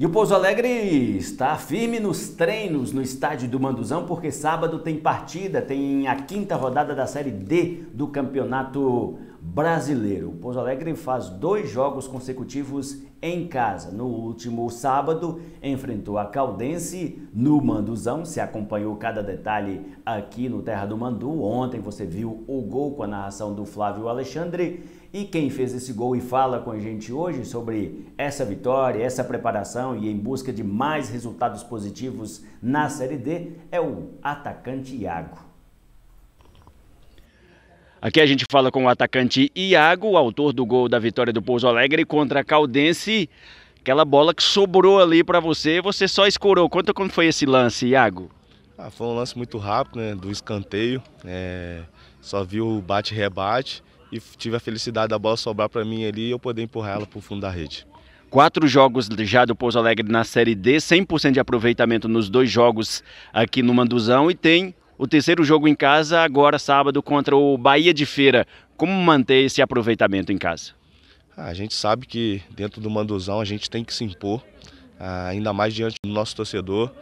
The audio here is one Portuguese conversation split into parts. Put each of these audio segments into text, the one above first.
E o Pouso Alegre está firme nos treinos no estádio do Manduzão, porque sábado tem partida, tem a quinta rodada da Série D do Campeonato brasileiro. O Pouso Alegre faz dois jogos consecutivos em casa. No último sábado, enfrentou a Caldense no Manduzão. Se acompanhou cada detalhe aqui no Terra do Mandu. Ontem você viu o gol com a narração do Flávio Alexandre. E quem fez esse gol e fala com a gente hoje sobre essa vitória, essa preparação e em busca de mais resultados positivos na Série D é o atacante Iago. Aqui a gente fala com o atacante Iago, autor do gol da vitória do Pouso Alegre contra a Caldense. Aquela bola que sobrou ali para você, você só escorou. Conta como foi esse lance, Iago. Ah, foi um lance muito rápido, né? Do escanteio. É... Só vi o bate-rebate e tive a felicidade da bola sobrar para mim ali e eu poder empurrar ela para o fundo da rede. Quatro jogos já do Pouso Alegre na Série D, 100% de aproveitamento nos dois jogos aqui no Manduzão e tem o terceiro jogo em casa, agora sábado contra o Bahia de Feira. Como manter esse aproveitamento em casa? Ah, a gente sabe que dentro do Manduzão a gente tem que se impor, ah, ainda mais diante do nosso torcedor.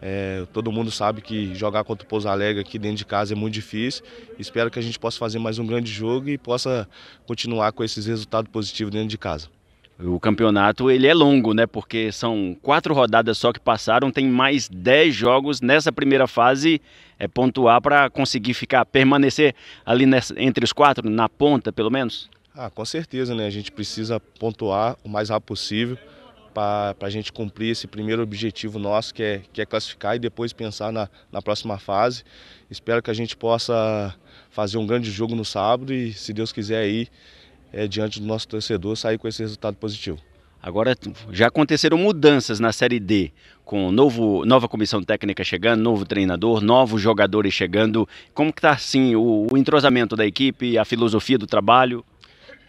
É, todo mundo sabe que jogar contra o Pouso Alegre aqui dentro de casa é muito difícil. Espero que a gente possa fazer mais um grande jogo e possa continuar com esses resultados positivos dentro de casa. O campeonato ele é longo, né? Porque são quatro rodadas só que passaram, tem mais dez jogos nessa primeira fase. É pontuar para conseguir ficar, permanecer ali nessa, entre os quatro, na ponta, pelo menos. Ah, com certeza, né? A gente precisa pontuar o mais rápido possível para a gente cumprir esse primeiro objetivo nosso, que é, que é classificar e depois pensar na, na próxima fase. Espero que a gente possa fazer um grande jogo no sábado e, se Deus quiser, aí é, diante do nosso torcedor, sair com esse resultado positivo. Agora já aconteceram mudanças na Série D, com novo, nova comissão técnica chegando, novo treinador, novos jogadores chegando. Como que está assim o, o, entrosamento da equipe, a filosofia do trabalho?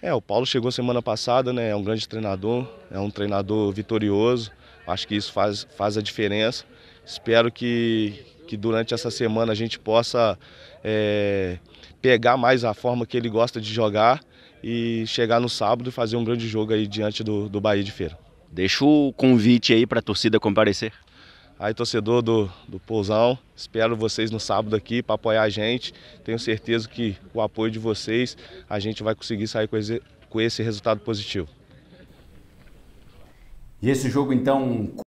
É, o Paulo chegou semana passada, né? É um grande treinador, é um treinador vitorioso. Acho que isso faz, faz a diferença. Espero que, que durante essa semana a gente possa é, pegar mais a forma que ele gosta de jogar e chegar no sábado e fazer um grande jogo aí diante do, do Bahia de Feira. Deixa o convite aí para a torcida comparecer. Aí, torcedor do, do Pousão, espero vocês no sábado aqui para apoiar a gente. Tenho certeza que com o apoio de vocês a gente vai conseguir sair com esse, com esse resultado positivo. E esse jogo, então.